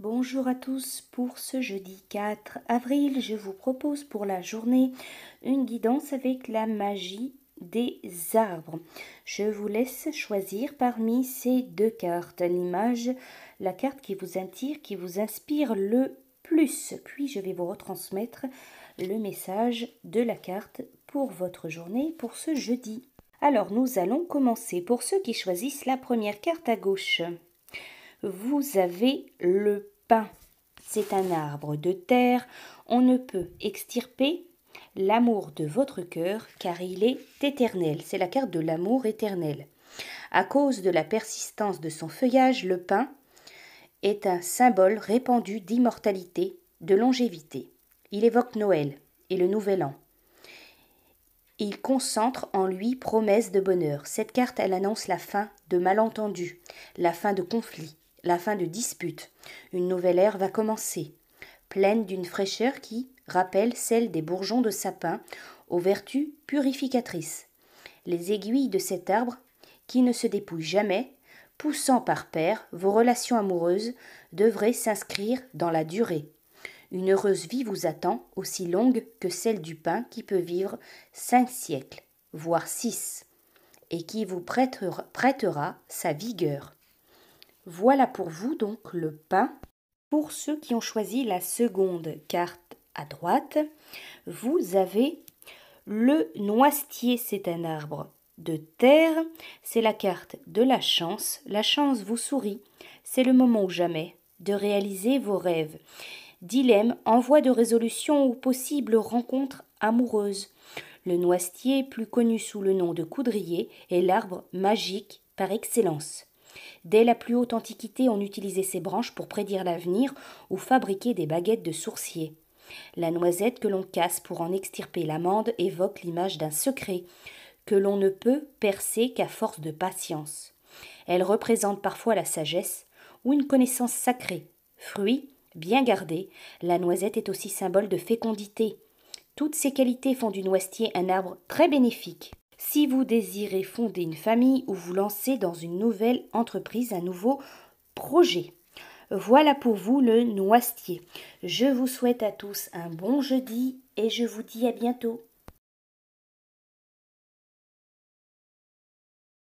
Bonjour à tous, pour ce jeudi 4 avril, je vous propose pour la journée une guidance avec la magie des arbres. Je vous laisse choisir parmi ces deux cartes l'image, la carte qui vous attire, qui vous inspire le plus, puis je vais vous retransmettre le message de la carte pour votre journée, pour ce jeudi. Alors nous allons commencer pour ceux qui choisissent la première carte à gauche vous avez le pain. C'est un arbre de terre, on ne peut extirper l'amour de votre cœur car il est éternel. C'est la carte de l'amour éternel. À cause de la persistance de son feuillage, le pain est un symbole répandu d'immortalité, de longévité. Il évoque Noël et le Nouvel An. Il concentre en lui promesses de bonheur. Cette carte, elle annonce la fin de malentendus, la fin de conflits, la fin de dispute, Une nouvelle ère va commencer, pleine d'une fraîcheur qui rappelle celle des bourgeons de sapin aux vertus purificatrices. Les aiguilles de cet arbre, qui ne se dépouille jamais, poussant par paire vos relations amoureuses, devraient s'inscrire dans la durée. Une heureuse vie vous attend, aussi longue que celle du pain qui peut vivre cinq siècles, voire six, et qui vous prêtera sa vigueur. Voilà pour vous donc le pain. Pour ceux qui ont choisi la seconde carte à droite, vous avez le noisetier, c'est un arbre de terre, c'est la carte de la chance. La chance vous sourit, c'est le moment ou jamais de réaliser vos rêves. Dilemme, envoi de résolution ou possible rencontre amoureuse. Le noisetier, plus connu sous le nom de coudrier, est l'arbre magique par excellence. Dès la plus haute antiquité, on utilisait ses branches pour prédire l'avenir ou fabriquer des baguettes de sourciers. La noisette que l'on casse pour en extirper l'amande évoque l'image d'un secret que l'on ne peut percer qu'à force de patience. Elle représente parfois la sagesse ou une connaissance sacrée. Fruit, bien gardé, la noisette est aussi symbole de fécondité. Toutes ces qualités font du noisetier un arbre très bénéfique. Si vous désirez fonder une famille ou vous lancer dans une nouvelle entreprise, un nouveau projet. Voilà pour vous le noisetier. Je vous souhaite à tous un bon jeudi et je vous dis à bientôt.